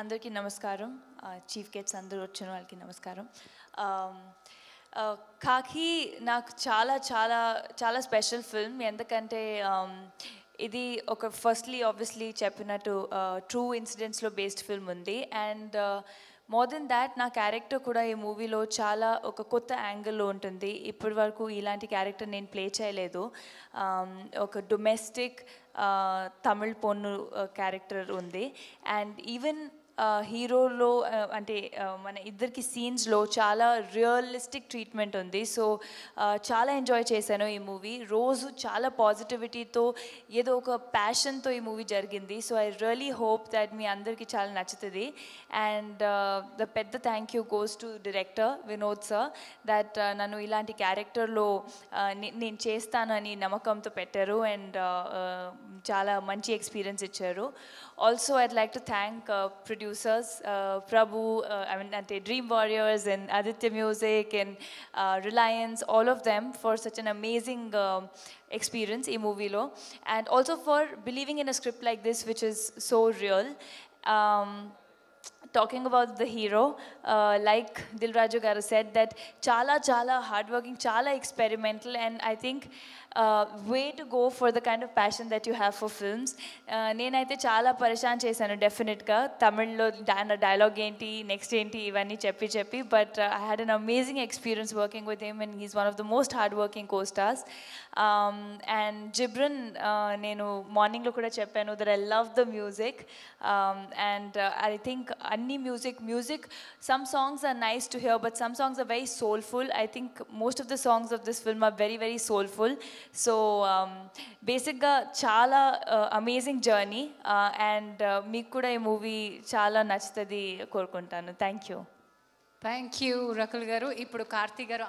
అందరికీ నమస్కారం chief gets అందరూ వచ్చిన వాళ్ళకి నమస్కారం కాకి నాకు చాలా చాలా చాలా స్పెషల్ ఫిల్మ్ ఎందుకంటే ఇది ఒక ఫస్ట్లీ ఆబ్వియస్లీ చెప్పినట్టు ట్రూ ఇన్సిడెంట్స్లో బేస్డ్ ఫిల్మ్ ఉంది అండ్ మోర్ దెన్ దాట్ నా క్యారెక్టర్ కూడా ఈ మూవీలో చాలా ఒక కొత్త యాంగిల్లో ఉంటుంది ఇప్పటి వరకు ఇలాంటి క్యారెక్టర్ నేను ప్లే చేయలేదు ఒక డొమెస్టిక్ తమిళ్ పొన్ను క్యారెక్టర్ ఉంది అండ్ ఈవెన్ హీరోలో అంటే మన ఇద్దరికి సీన్స్లో చాలా రియలిస్టిక్ ట్రీట్మెంట్ ఉంది సో చాలా ఎంజాయ్ చేశాను ఈ మూవీ రోజు చాలా పాజిటివిటీతో ఏదో ఒక ప్యాషన్తో ఈ మూవీ జరిగింది so I really hope that మీ అందరికీ చాలా నచ్చుతుంది అండ్ ద పెద్ద thank you goes to director Vinod sir that నన్ను ఇలాంటి క్యారెక్టర్లో నేను చేస్తానని నమ్మకంతో పెట్టారు అండ్ చాలా మంచి ఎక్స్పీరియన్స్ ఇచ్చారు also I'd like to thank ప్రొడ్యూ producers, uh, Prabhu, uh, I mean, Ante Dream Warriors and Aditya Music and uh, Reliance, all of them for such an amazing um, experience, Emovilo. And also for believing in a script like this, which is so real. Um, talking about the hero like Dil Raju garu set that చాలా చాలా hard working చాలా experimental and I think way to go for the kind of passion that you have for films నేనైతే చాలా పరిశాన్ చేశాను డెఫినెట్గా తమిళ్లో ఆయన డైలాగ్ ఏంటి నెక్స్ట్ ఏంటి ఇవన్నీ చెప్పి చెప్పి but I had an amazing experience working with him and he's one of the most hard working costars and Jibran నేను మార్నింగ్లో కూడా చెప్పాను there I love the music and I think అన్ని music music some songs are nice to hear but some songs are very soulful I think most of the songs of this film are very very soulful so బేసిక్గా చాలా amazing journey and మీకు కూడా ఈ movie చాలా నచ్చుతుంది కోరుకుంటాను thank you thank you Rakul garu ఇప్పుడు కార్తీక్ గారు